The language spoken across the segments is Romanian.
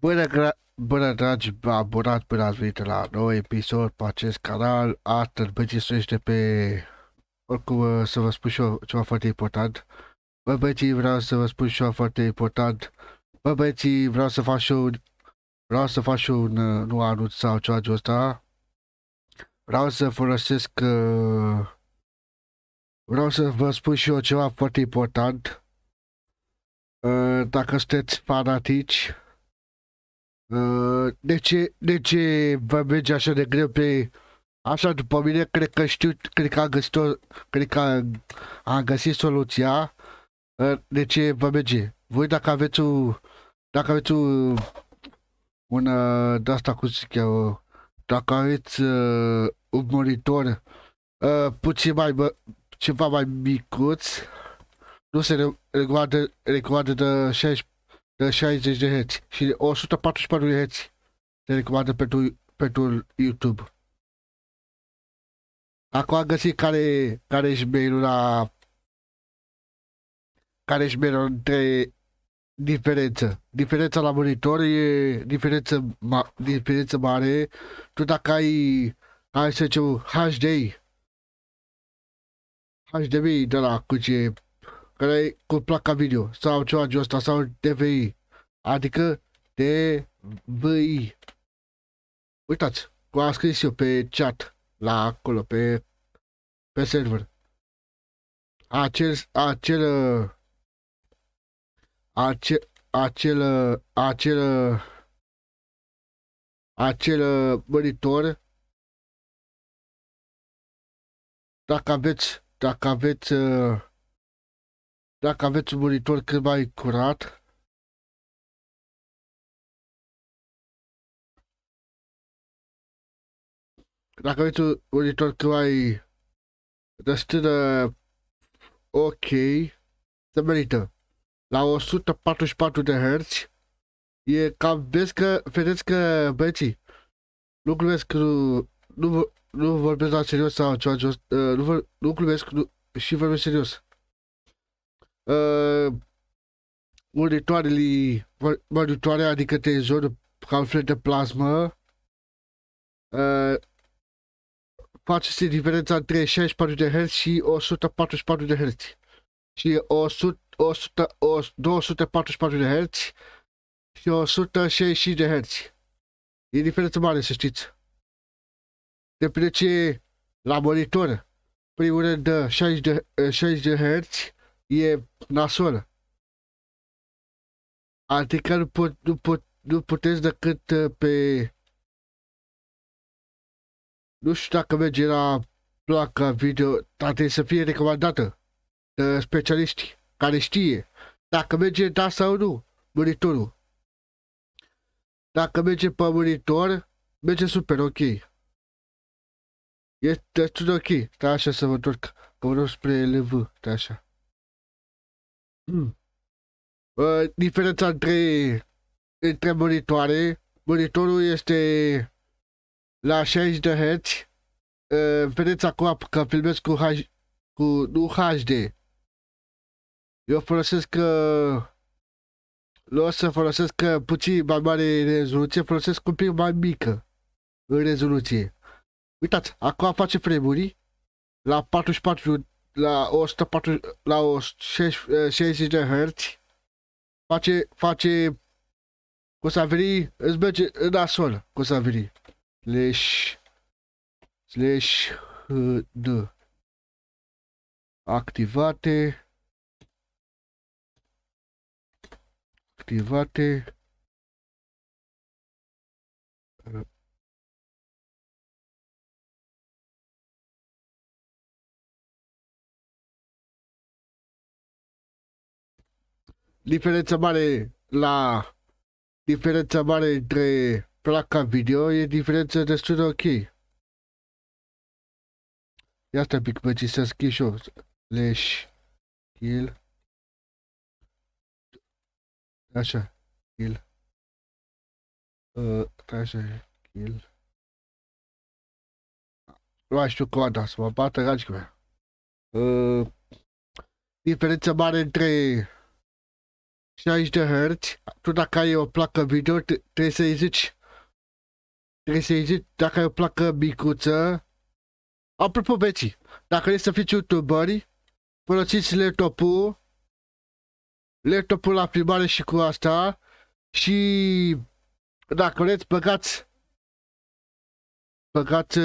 Bună, bună dragi, abonați, până ați venit la nou episod pe acest canal. Astăzi băieții este pe... Oricum, uh, să vă spun și eu ceva foarte important. Bă băieții, vreau să vă spun și eu foarte important. Bă băieții, vreau să fac și un... Vreau să fac și un, uh, nu anunț sau ceva de ăsta. Vreau să folosesc... Uh, vreau să vă spun și eu ceva foarte important. dacă sunteți fanatici, Uh, de ce, de ce vă merge așa de greu pe... Așa după mine, cred că știu, cred că am găsit, o, cred că am, găsit soluția uh, de ce vă merge. Voi dacă aveți un, dacă aveți un, un uh, de asta cum zic eu, dacă aveți uh, un monitor uh, puțin mai, bă, ceva mai micuț, nu se recomandă, recomandă de 16 60 de Hz și 144 de Hz se recomandă pentru, pentru YouTube. Acum am găsit care, care e șmeierul la... care ești mail între diferență. Diferența la monitor e diferență, ma, diferență mare. Tu dacă ai, hai să zicem, HD, HDMI de la cu ce care e cu placa video sau ceva de ăsta sau TVI. Adică TVI. Uitați, cu a scris eu pe chat la acolo, pe, pe server. Acel, acel, acel, acel, acel, acel monitor dacă aveți, dacă aveți uh, dacă aveți un monitor cât mai curat, dacă aveți un monitor cât mai de ok, se merită. La 144 de Hz e cam, vezi că, vedeți că băieții, nu glumesc, că nu, nu, nu vorbesc la serios sau ceva, nu, nu glumesc nu, și vorbesc serios uh, măritoarele, măritoare, adică televizor, fel de plasmă, uh, faceți diferența între 64 de Hz și 144 de Hz. Și 100, 100, 100, 244 de Hz și 165 de Hz. E diferență mare, să știți. Depinde ce la monitor, primul rând uh, de 60 uh, de, 60 de Hz, e nasol. Adică nu, pot, nu, pot, nu puteți decât uh, pe... Nu știu dacă merge la placa video, dar trebuie să fie recomandată de specialiști care știe dacă merge da sau nu monitorul. Dacă merge pe monitor, merge super ok. Este destul de ok. Stai da, așa să vă întorc, că vreau spre LV, stai da, așa. Hmm. Uh, diferența între, între monitoare. Monitorul este la 60 de Hz. Uh, vedeți acum că filmez cu, H, cu nu HD. Eu folosesc uh, o să folosesc uh, puțin mai mare rezoluție, folosesc un pic mai mică în rezoluție. Uitați, acum face frame la 44 la 140, la 160 eh, de hertz face, face cu să Cosaviri îți merge în asol, cu să Cosaviri. Slash, slash, d. Activate. Activate. diferența mare la diferența mare între placa video e diferență destul de ok. Ia stai pic pe să schimb și Leș. Kill. Așa. Kill. Uh, ă, așa. Kill. Nu știu coada, să mă bată, dragi mea. Uh, diferența mare între 60 de Hz, tu dacă ai o placă video, trebuie să-i zici, trebuie să-i zici dacă ai o placă micuță. Apropo, beții, dacă vrei să fiți youtuberi, folosiți laptopul, laptopul la primare și cu asta și dacă vreți, băgați, băgați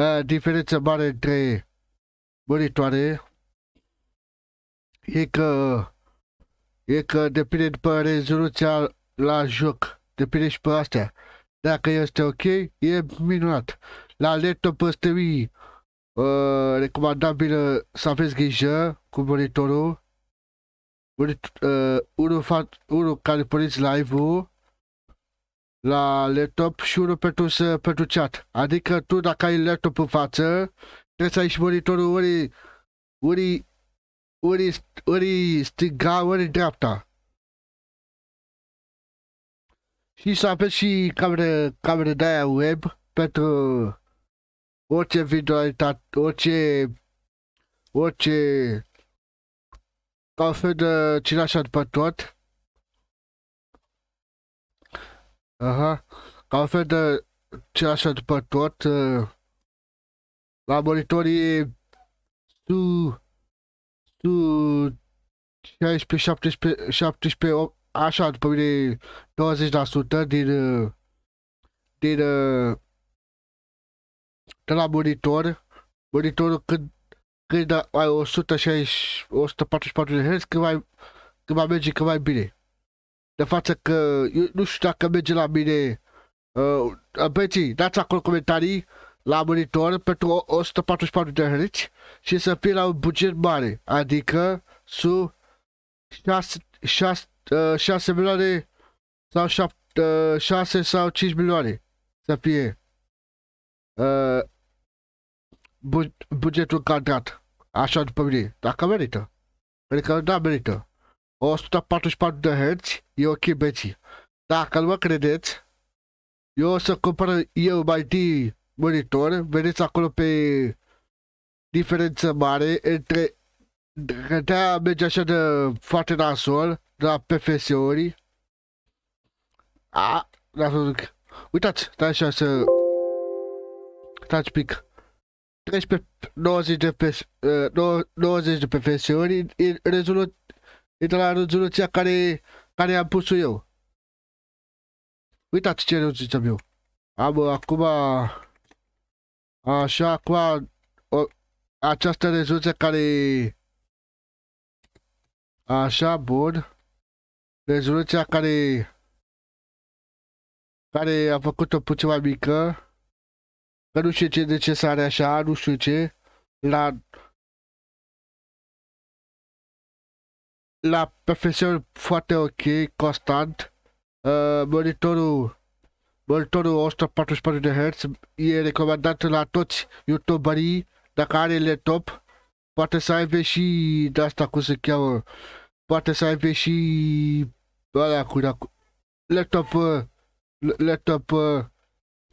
uh, diferență mare între muritoare e că e că depinde după rezoluția la joc. Depinde și pe astea. Dacă este ok, e minunat. La laptop este uh, recomandabil să aveți grijă cu monitorul. Unul, uh, unul, fac, unu care porniți live-ul la laptop și unul pentru, pentru chat. Adică tu dacă ai laptop în față, trebuie să ai și monitorul ori, ori, ori, ori stânga, ori dreapta. Și să aveți și camere, camere de aia web pentru orice vizualitate, orice, orice ca un fel de cilașa după tot. Aha. Ca un fel de ce așa după tot. Uh, laboratorii su su 16, 17, 17 8, așa după mine 20% din uh, din ă, de la monitor monitorul când când ai 160, 144 de Hz, când mai, când mai merge, când mai bine de față că eu nu știu dacă merge la mine. Uh, uh băieții, dați acolo comentarii la monitor pentru 144 de Hz și să fie la un buget mare, adică su 6, 6, 6 milioane sau 7, 6 uh, sau 5 milioane să fie uh, bu- bugetul cadrat, așa după mine, dacă merită. Pentru da merită. 144 de Hz, e ok, chibeție. Dacă nu mă credeți, eu o să cumpăr eu mai de monitor, vedeți acolo pe diferență mare între de a merge așa de foarte nasol, de la PFS-uri. A, să zic. Uitați, stai așa să... Stai pic. 13, 90 de, PFS-uri eh, în la rezoluția care, care am pus eu. Uitați ce rezoluție am eu. Uh, am acum... Așa, acum... O, această rezoluție care... Așa, bun. Rezoluția care... Care a făcut-o puțin mai mică. Că nu știu ce de ce așa, nu știu ce. La la profesor foarte ok, constant. Uh, monitorul, monitorul 144 de Hz e recomandat la toți youtuberii. Dacă are laptop, poate să aibă și de asta cum se cheamă. Poate să aibă și ăla cu laptop, laptop,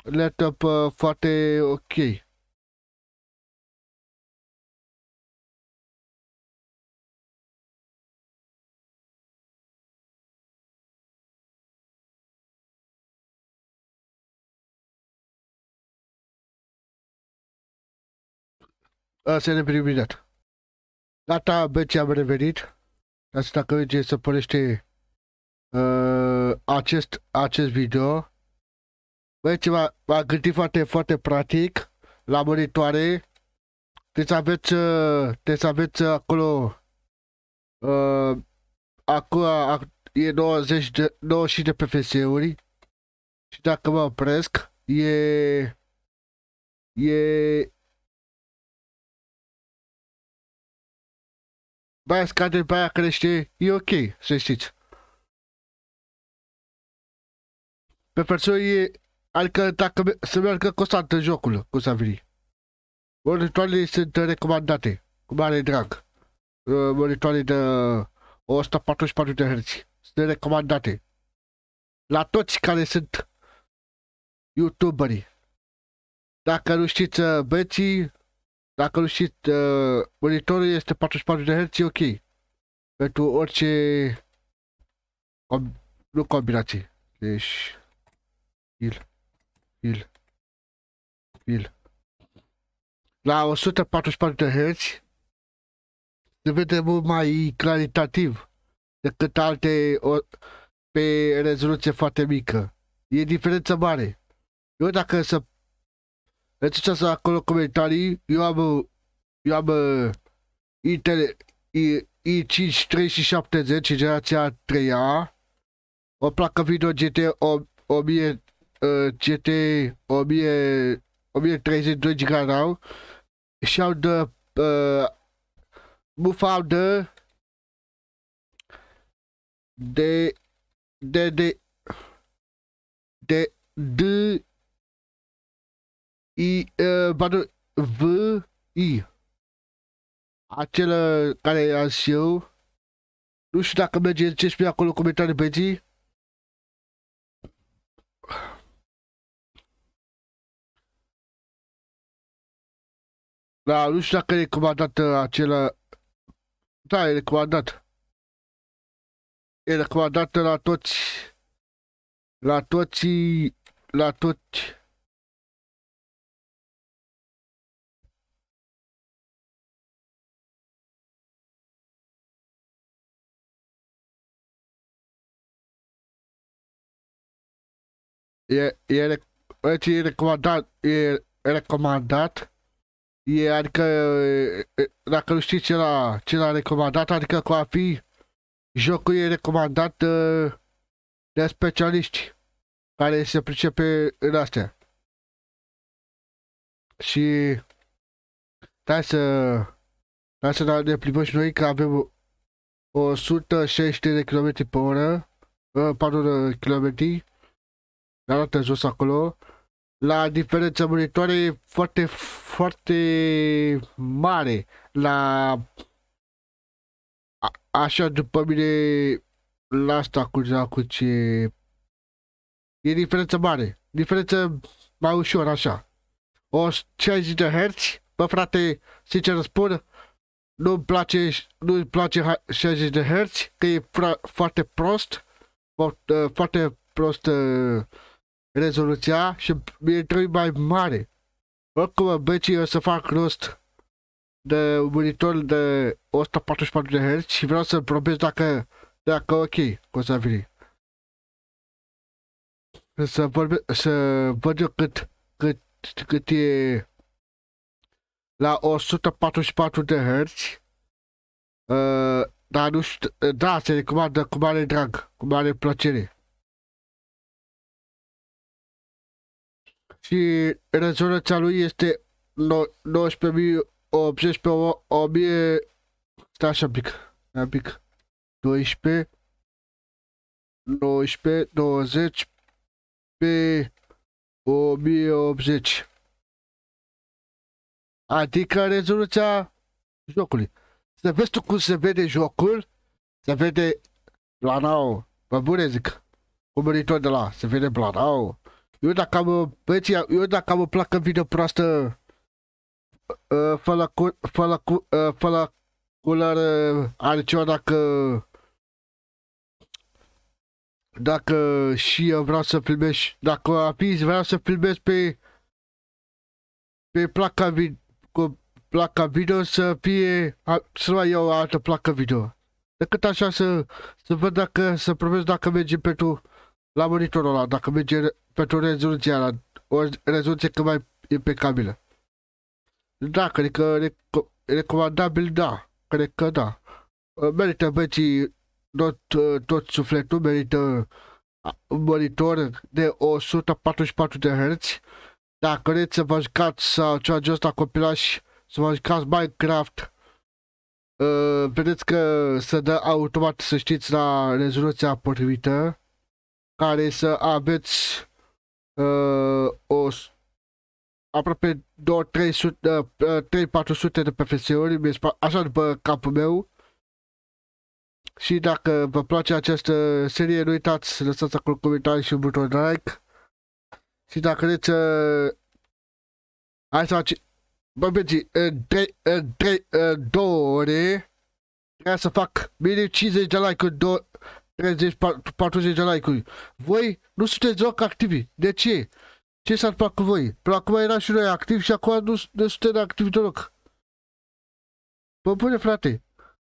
laptop foarte ok. SNP imediat. Gata, băieți, am revenit. Dați dacă vezi să părește uh, acest, acest video. Băieți, m-am gândit foarte, foarte practic la monitoare. Trebuie să aveți, uh, trebuie să aveți uh, acolo uh, acum ac e 90 de, 90 de PFS-uri și dacă mă opresc e e după scade, după aia crește, e ok, să știți. Pe persoană e, adică dacă se meargă constant în jocul, cum s-a venit. Monitoarele sunt recomandate, cu mare drag. Uh, monitoare de 144 de Hz. Sunt recomandate. La toți care sunt youtuberi. Dacă nu știți uh, băieții, dacă știți, uh, ă, monitorul este 44 de Hz, e ok. Pentru orice... Com nu combinație. Deci... il, Il. Il. La 144 de Hz se vede mult mai claritativ decât alte pe rezoluție foarte mică. E diferență mare. Eu dacă să deci ce să acolo comentarii, eu am, eu am uh, Intel i5-370, generația 3A, o placă video GT 1000, uh, GT 1000, 1032 GB RAM și au de uh, bufa de de de de de, de I, uh, pardon, V, I. Acela care e și eu. Nu știu dacă merge ce spune acolo comentarii pe zi. Da, nu știu dacă e recomandat uh, acela... Da, e recomandat. E recomandat la toți... La toți... La toți... E, e, rec deci e recomandat, e recomandat, e, adică, e, dacă nu știi ce l-a, ce l-a recomandat, adică cu a fi, jocul e recomandat de, de specialiști care se pricepe în astea. Și hai da, să, hai da, să ne plimbăm și noi că avem 160 de km pe oră, pardon, kilometri arată da, jos acolo, la monitoare e foarte, foarte mare. La... A, așa după mine, la asta cu, cu ce... E diferență mare. Diferență mai ușor, așa. O 60 de herți, bă frate, sincer spun, nu-mi place, nu-mi place 60 de herți, că e fra- foarte prost, foarte prost uh, rezoluția și intrări mai mare. Oricum, băieții, o să fac rost de monitor de 144 de Hz și vreau să probez dacă, dacă ok cu să vine. Să, vorbe, să văd eu cât, cât, cât e la 144 de Hz. Uh, ă, dar nu știu, da, se recomandă cu mare drag, cu mare plăcere. și rezoluția lui este 19.000, 18.000, stai așa pic, un pic, 12, 19, 20, pe 1080. Adică rezoluția jocului. Să vezi tu cum se vede jocul, se vede planau, vă bune zic, cu de la, se vede planau, eu dacă am, băieții, eu dacă am placă video proastă, uh, fără, cu, fără, cu, ă, culoare are ceva dacă dacă și eu vreau să filmez, dacă a fi vreau să filmez pe pe placa video, cu placa video să fie, să mai iau o altă placă video. Decât așa să, să văd dacă, să promesc dacă merge pentru la monitorul ăla, dacă merge pentru rezoluția la o rezoluție cât mai impecabilă. Da, cred că reco- recomandabil, da, cred că da. Ă, merită băieții tot, ă, tot sufletul, merită monitor de 144 de Hz. Dacă vreți să vă jucați sau ceva de ăsta copilași, să vă jucați Minecraft, ă, vedeți că se dă automat, să știți, la rezoluția potrivită care să aveți uh, o, aproape 2-300 3-400 uh, uh, de pfs așa după capul meu. Și dacă vă place această serie, nu uitați să lăsați acolo comentarii și un buton de like. Și dacă vreți să... Uh, hai să faci, Bă, vezi, în 3, în 3, în 2 ore, trebuie să fac minim 50 de like-uri 30, 40 de like-uri. Voi nu sunteți deloc activi. De ce? Ce s-a fac cu voi? Până acum era și noi activi și acum nu, nu suntem activi deloc. Vă bune, frate.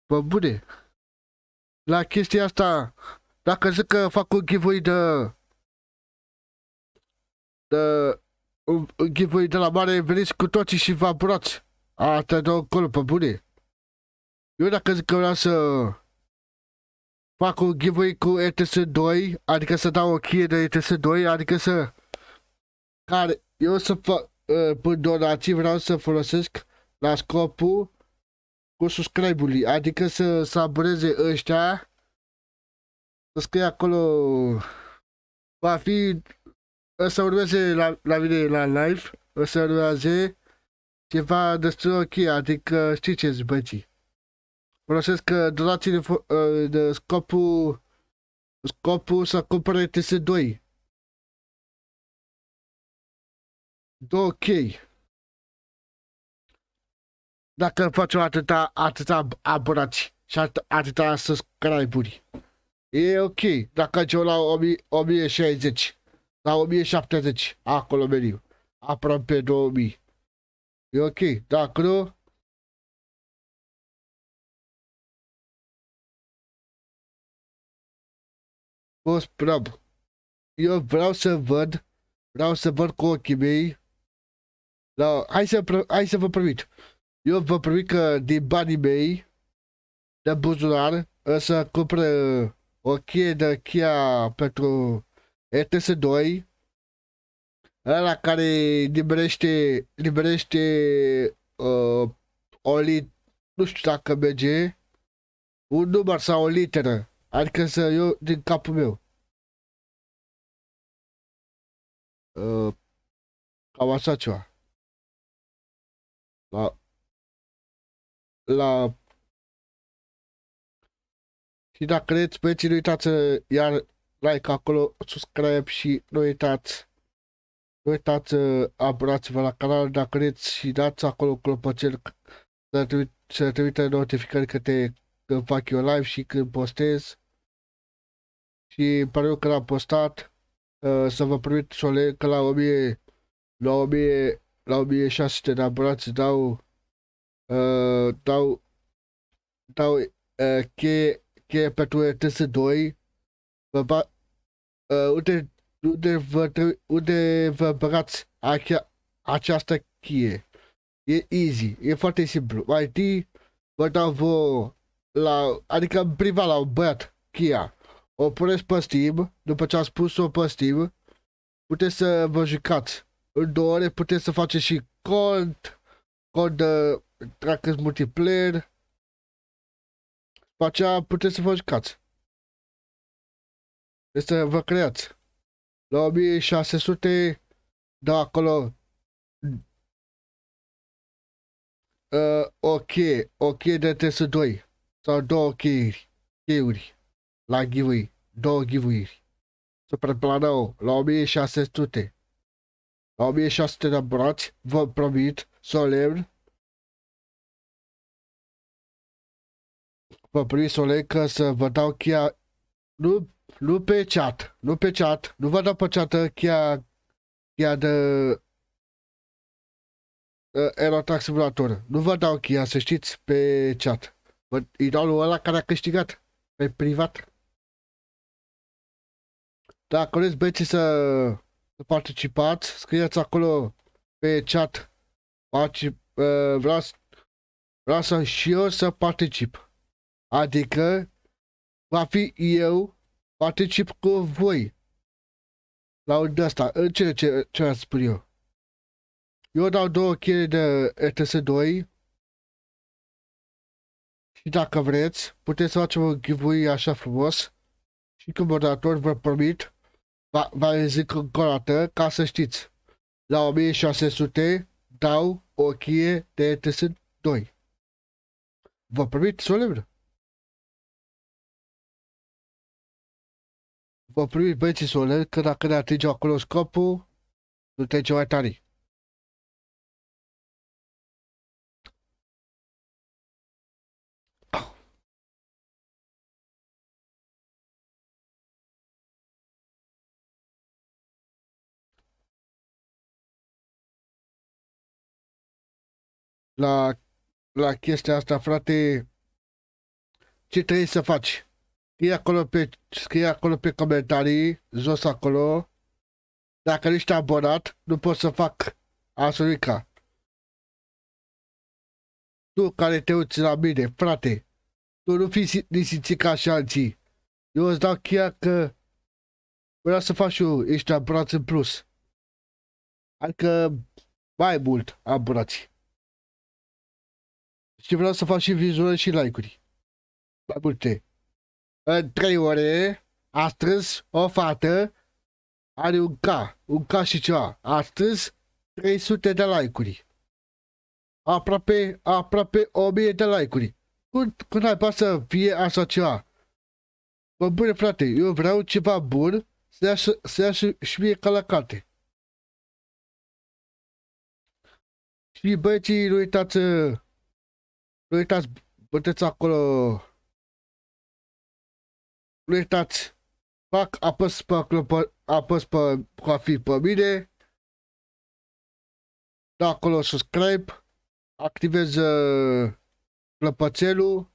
Vă bune. La chestia asta, dacă zic că fac un giveaway de... de un, giveaway de la mare, veniți cu toții și vă abonați. A, te dau acolo, pe bune. Eu dacă zic că vreau să fac un giveaway cu ETS2, adică să dau o cheie de ETS2, adică să... Care eu să fac, uh, ă, pun donații, vreau să folosesc la scopul cu subscribe-ului, adică să, să aboneze ăștia, să scrie acolo, va fi, o să urmeze la, la mine la live, o să urmeze ceva destul ok, adică știi ce zi, bății. Folosesc uh, donațiile de uh, de scopul scopul să cumpere TS2. Două ok. Dacă facem atâta, atâta abonați și at atâta subscribe-uri. E ok. Dacă ce la 1060, la 1070, acolo meniu Aproape 2000. E ok. Dacă nu, fost prob. Eu vreau să văd, vreau să văd cu ochii mei. La, hai, să, hai să vă promit. Eu vă promit că din banii mei, de buzunar, o să cumpăr uh, o cheie de cheia pentru ETS2, ăla care liberește, liberește uh, o lit, nu știu dacă merge, un număr sau o literă. Adică să eu din capul meu. Uh, cam așa ceva. La... La... Și dacă credeți, băieții, nu uitați iar like acolo, subscribe și nu uitați nu uitați să abonați-vă la canal dacă vreți și dați acolo clopoțel să trimite notificări că te când fac eu live și când postez și pare că l-a postat uh, să vă primit sole că la 1000 la 1000 la 1600 de abonați dau uh, dau dau uh, cheie, cheie pentru TS2 vă ba, uh, unde, unde vă, unde vă băgați acea, această cheie e easy, e foarte simplu mai întâi vă dau vouă la, adică privat la un băiat cheia o puneți pe Steam, după ce ați pus-o pe Steam, puteți să vă jucați. În două ore puteți să faceți și cont, cont de trackers multiplayer. După aceea puteți să vă jucați. Este deci să vă creați. La 1600, da, acolo uh, ok, ok de TS2 sau două cheiuri, Okay la ghivui, două ghivuiri. Supra Superplanău, la 1600. La 1600 de brați, vă promit, solemn, vă promit solemn că să vă dau chia, nu, nu pe chat, nu pe chat, nu vă dau pe chat uh, chia, chia de uh, Aerotax Simulator. Nu vă dau cheia, să știți, pe chat. Vă, îi ăla care a câștigat, pe privat. Dacă vreți băieții să, să participați, scrieți acolo pe chat. Particip, uh, ă, vreau, vreau să și eu să particip. Adică va fi eu particip cu voi. La de asta, ce, ce, ce am spus eu? Eu dau două cheie de ETS2 și dacă vreți, puteți să facem un giveaway așa frumos și cu moderator vă promit va, va rezic încă o dată, ca să știți. La 1600 dau o cheie de Edison 2. Vă primit solemn. Vă primit băieții solemn că dacă ne atinge acolo scopul, nu te mai tari. la, la chestia asta, frate, ce trebuie să faci? Scrie acolo pe, scrie acolo pe comentarii, jos acolo, dacă nu ești abonat, nu pot să fac asurica. Tu care te uiți la mine, frate, tu nu fii nisițit ca și alții. Eu îți dau chiar că vreau să faci eu, ești abonat în plus. Adică mai mult abonații și vreau să fac și vizuale și like-uri. Mai multe. În 3 ore astăzi, o fată, are un ca, un ca și ceva. Astăzi, 300 de like-uri. Aproape, aproape 1000 de like-uri. Cum, cum ai poate să fie așa ceva? Bă, bune frate, eu vreau ceva bun să iasă, să iasă și, și mie ca la carte. Și băieții, nu uitați nu Uitați, puteți acolo. Uitați. Fac, apăs pe, apăs pe profil pe mine. Da acolo subscribe. Activez uh, clopățelul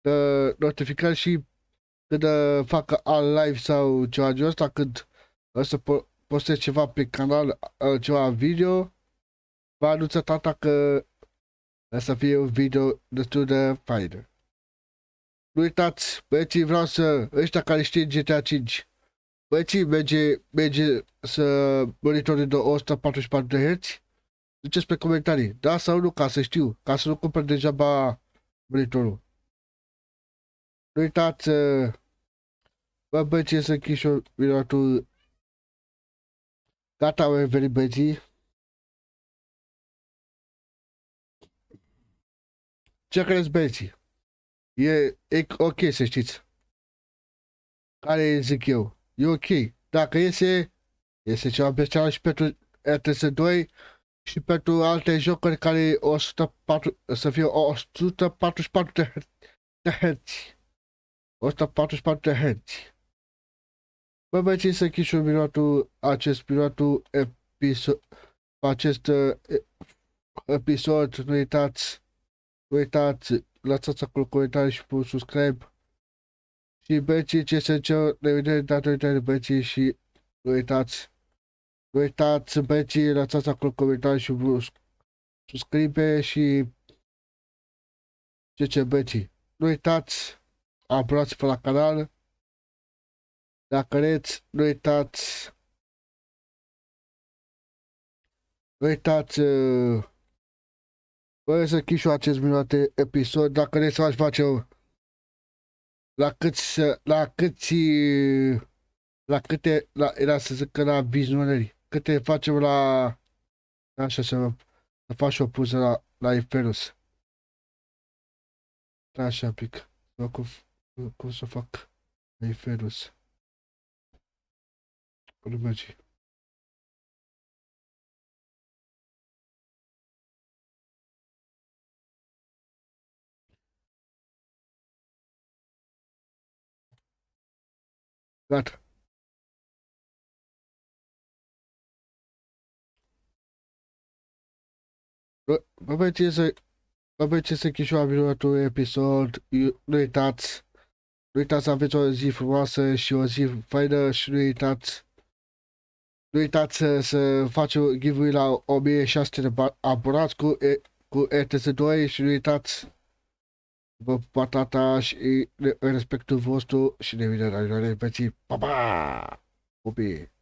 de notificări și când uh, fac al live sau ceva de ăsta, când o să po postez ceva pe canal, uh, ceva video, vă anunță tata că să fie un video destul de fain. Nu uitați, băieții, vreau să, ăștia care știe GTA 5, băieții, merge, merge să monitorul de 144 de Hz, ziceți pe comentarii, da sau nu, ca să știu, ca să nu cumpăr degeaba monitorul. Nu uitați, uh, bă băieții, să închid și eu Gata, au venit băieții. Ce crezi băieții? E, e ok să știți. Care e, zic eu? E ok. Dacă iese, iese ceva special și pentru RTS2 și pentru alte jocuri care 104, să fie 144 de, de herți. 144 de herți. Bă, băieții, să închid și acest pilotul episod, acest uh, episod, nu uitați uitați, lăsați acolo comentarii și pun subscribe. Și băieții ce se cer, ne vedem data viitoare băieții și nu uitați. Nu uitați băieții, lăsați acolo comentarii și subscribe și ce ce băieții. Nu uitați, abonați-vă la canal. Dacă reți, nu uitați. Nu uitați uh, Bă, să închid și acest minut episod, dacă ne să aș face o... la câți, la câți, la câte, la, era să zic că la vizionări, câte facem la, așa să, să faci o puză la, la Eferus. Da, așa pic, cum, cum să fac la Eferus. Nu merge. Gata. Vă plăcie să... Vă plăcie să chișoa următorul episod. Nu uitați. Nu uitați să aveți o zi frumoasă și o zi faină și nu uitați. Nu uitați să, să facem giveaway la 1600 de abonați cu, cu rts 2 și nu uitați vă patata și respectul vostru și ne vedem la repeții. Pa, pa! Copii!